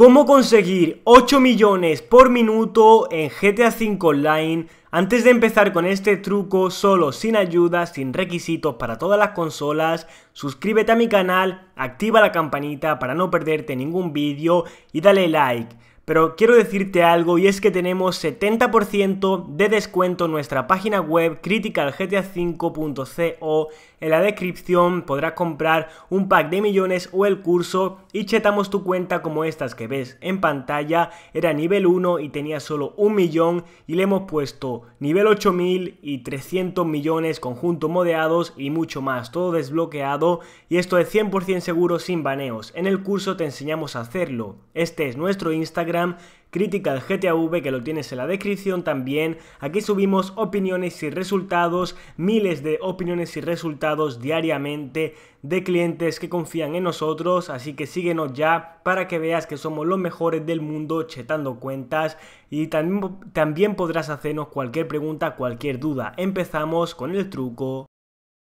cómo conseguir 8 millones por minuto en GTA V Online. Antes de empezar con este truco, solo, sin ayuda, sin requisitos para todas las consolas, suscríbete a mi canal, activa la campanita para no perderte ningún vídeo y dale like. Pero quiero decirte algo y es que tenemos 70% de descuento en nuestra página web criticalgta5.co. En la descripción podrás comprar un pack de millones o el curso y chetamos tu cuenta como estas que ves en pantalla. Era nivel 1 y tenía solo un millón y le hemos puesto nivel 8000 y 300 millones conjunto modeados y mucho más. Todo desbloqueado y esto es 100% seguro sin baneos. En el curso te enseñamos a hacerlo. Este es nuestro Instagram crítica crítica gta GTAV que lo tienes en la descripción también. Aquí subimos opiniones y resultados, miles de opiniones y resultados diariamente de clientes que confían en nosotros, así que síguenos ya para que veas que somos los mejores del mundo chetando cuentas y también, también podrás hacernos cualquier pregunta, cualquier duda. Empezamos con el truco.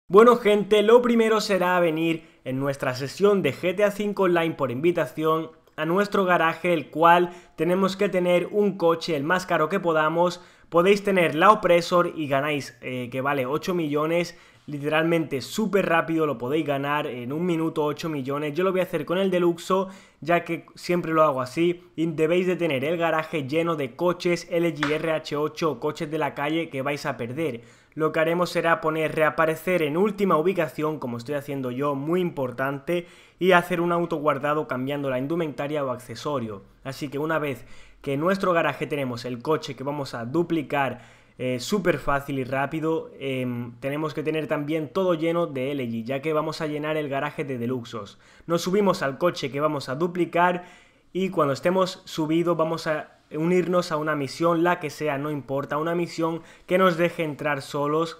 Bueno gente, lo primero será venir en nuestra sesión de GTA V Online por invitación a nuestro garaje, el cual tenemos que tener un coche el más caro que podamos. Podéis tener la opresor y ganáis eh, que vale 8 millones literalmente súper rápido, lo podéis ganar en un minuto 8 millones. Yo lo voy a hacer con el Deluxo, ya que siempre lo hago así. Y debéis de tener el garaje lleno de coches LGRH8 o coches de la calle que vais a perder. Lo que haremos será poner reaparecer en última ubicación, como estoy haciendo yo, muy importante, y hacer un auto guardado cambiando la indumentaria o accesorio. Así que una vez que en nuestro garaje tenemos el coche que vamos a duplicar eh, súper fácil y rápido, em, tenemos que tener también todo lleno de LG, ya que vamos a llenar el garaje de Deluxos. Nos subimos al coche que vamos a duplicar y cuando estemos subidos vamos a unirnos a una misión, la que sea, no importa, una misión que nos deje entrar solos,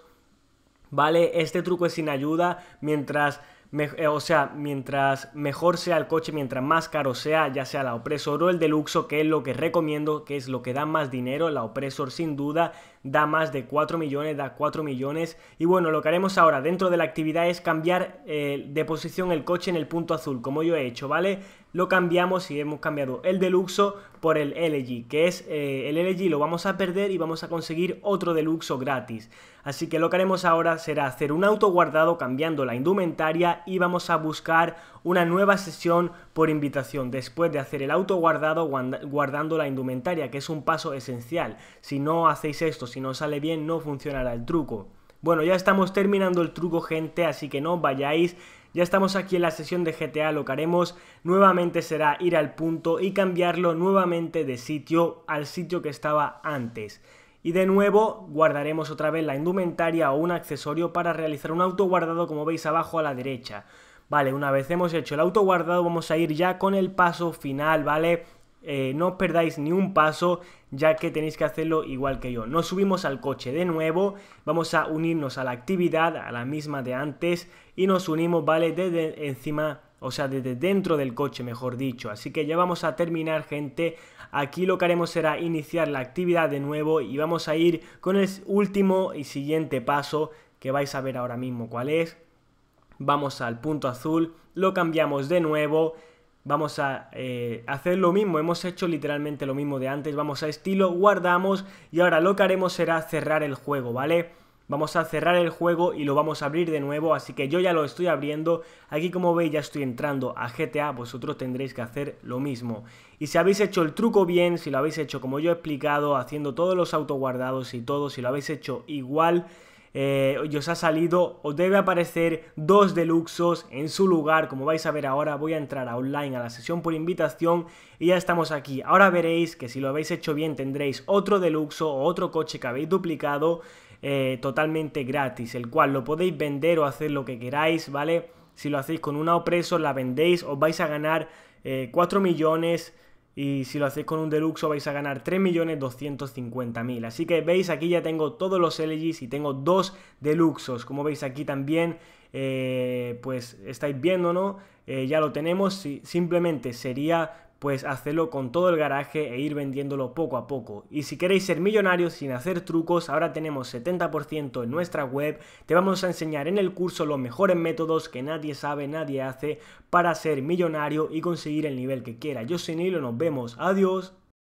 ¿vale? Este truco es sin ayuda, mientras... Eh, o sea, mientras mejor sea el coche, mientras más caro sea, ya sea la Opresor o el Deluxo, que es lo que recomiendo, que es lo que da más dinero, la Opresor sin duda, da más de 4 millones, da 4 millones. Y bueno, lo que haremos ahora dentro de la actividad es cambiar eh, de posición el coche en el punto azul, como yo he hecho, ¿vale? Lo cambiamos y hemos cambiado el Deluxo por el LG, que es eh, el LG lo vamos a perder y vamos a conseguir otro Deluxo gratis. Así que lo que haremos ahora será hacer un auto guardado cambiando la indumentaria y vamos a buscar una nueva sesión por invitación después de hacer el auto guardado guardando la indumentaria, que es un paso esencial. Si no hacéis esto, si no sale bien no funcionará el truco. Bueno, ya estamos terminando el truco, gente, así que no vayáis. Ya estamos aquí en la sesión de GTA, lo que haremos nuevamente será ir al punto y cambiarlo nuevamente de sitio al sitio que estaba antes. Y de nuevo guardaremos otra vez la indumentaria o un accesorio para realizar un auto guardado como veis abajo a la derecha. Vale, una vez hemos hecho el auto guardado vamos a ir ya con el paso final, ¿vale? Eh, no perdáis ni un paso ya que tenéis que hacerlo igual que yo. Nos subimos al coche de nuevo, vamos a unirnos a la actividad, a la misma de antes y nos unimos, ¿vale? Desde encima, o sea, desde dentro del coche, mejor dicho. Así que ya vamos a terminar, gente. Aquí lo que haremos será iniciar la actividad de nuevo y vamos a ir con el último y siguiente paso que vais a ver ahora mismo cuál es. Vamos al punto azul, lo cambiamos de nuevo vamos a eh, hacer lo mismo, hemos hecho literalmente lo mismo de antes, vamos a estilo, guardamos y ahora lo que haremos será cerrar el juego, ¿vale? Vamos a cerrar el juego y lo vamos a abrir de nuevo, así que yo ya lo estoy abriendo, aquí como veis ya estoy entrando a GTA, vosotros tendréis que hacer lo mismo. Y si habéis hecho el truco bien, si lo habéis hecho como yo he explicado, haciendo todos los autoguardados y todo, si lo habéis hecho igual eh, os ha salido, os debe aparecer dos deluxos en su lugar, como vais a ver ahora, voy a entrar online a la sesión por invitación y ya estamos aquí. Ahora veréis que si lo habéis hecho bien tendréis otro deluxo o otro coche que habéis duplicado eh, totalmente gratis, el cual lo podéis vender o hacer lo que queráis, ¿vale? Si lo hacéis con una opreso, la vendéis, os vais a ganar 4 eh, millones y si lo hacéis con un deluxo vais a ganar 3.250.000. Así que veis, aquí ya tengo todos los LGs y tengo dos deluxos. Como veis aquí también, eh, pues estáis viendo, ¿no? Eh, ya lo tenemos. simplemente sería pues hacedlo con todo el garaje e ir vendiéndolo poco a poco. Y si queréis ser millonarios sin hacer trucos, ahora tenemos 70% en nuestra web, te vamos a enseñar en el curso los mejores métodos que nadie sabe, nadie hace para ser millonario y conseguir el nivel que quiera. Yo soy Nilo, nos vemos, adiós.